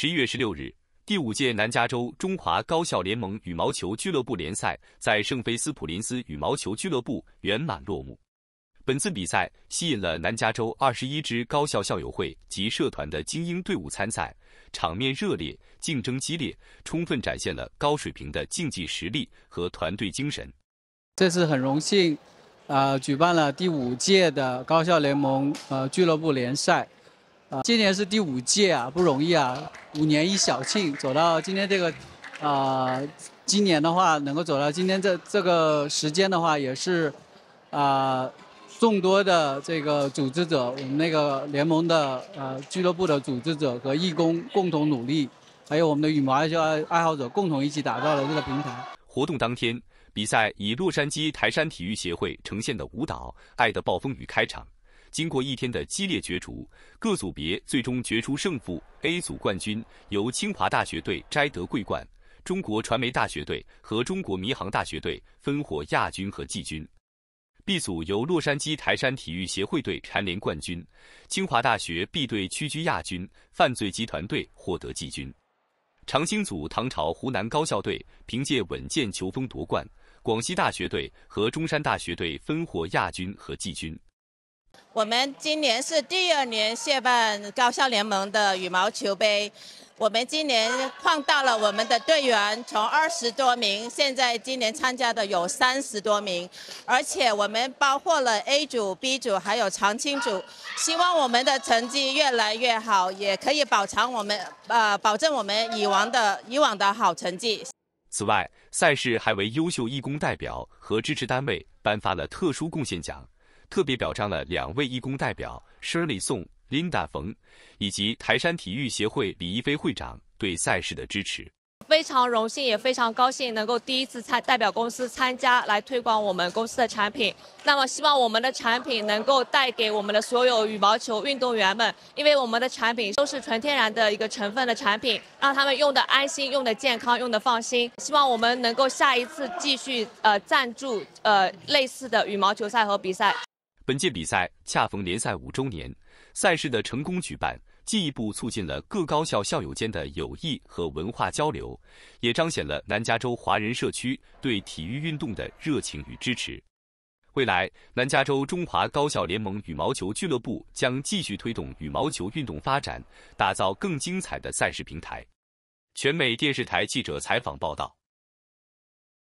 十一月十六日，第五届南加州中华高校联盟羽毛球俱乐部联赛在圣菲斯普林斯羽毛球俱乐部圆满落幕。本次比赛吸引了南加州二十一支高校校友会及社团的精英队伍参赛，场面热烈，竞争激烈，充分展现了高水平的竞技实力和团队精神。这次很荣幸，啊，举办了第五届的高校联盟呃俱乐部联赛。啊，今年是第五届啊，不容易啊！五年一小庆，走到今天这个，啊，今年的话能够走到今天这这个时间的话，也是啊众多的这个组织者，我们那个联盟的呃俱乐部的组织者和义工共同努力，还有我们的羽毛球爱好者共同一起打造了这个平台。活动当天，比赛以洛杉矶台山体育协会呈现的舞蹈《爱的暴风雨》开场。经过一天的激烈角逐，各组别最终决出胜负。A 组冠军由清华大学队摘得桂冠，中国传媒大学队和中国民航大学队分获亚军和季军。B 组由洛杉矶台山体育协会队蝉联冠军，清华大学 B 队屈居亚军，犯罪集团队获得季军。长兴组唐朝湖南高校队凭借稳健球风夺冠，广西大学队和中山大学队分获亚军和季军。我们今年是第二年协办高校联盟的羽毛球杯，我们今年扩大了我们的队员，从二十多名，现在今年参加的有三十多名，而且我们包括了 A 组、B 组还有常青组，希望我们的成绩越来越好，也可以保长我们呃保证我们以往的以往的好成绩。此外，赛事还为优秀义工代表和支持单位颁发了特殊贡献奖。特别表彰了两位义工代表 Shirley 宋、Linda 冯，以及台山体育协会李一飞会长对赛事的支持。非常荣幸，也非常高兴能够第一次参代表公司参加来推广我们公司的产品。那么，希望我们的产品能够带给我们的所有羽毛球运动员们，因为我们的产品都是纯天然的一个成分的产品，让他们用的安心、用的健康、用的放心。希望我们能够下一次继续呃赞助呃类似的羽毛球赛和比赛。本届比赛恰逢联赛五周年，赛事的成功举办进一步促进了各高校校友间的友谊和文化交流，也彰显了南加州华人社区对体育运动的热情与支持。未来，南加州中华高校联盟羽毛球俱乐部将继续推动羽毛球运动发展，打造更精彩的赛事平台。全美电视台记者采访报道。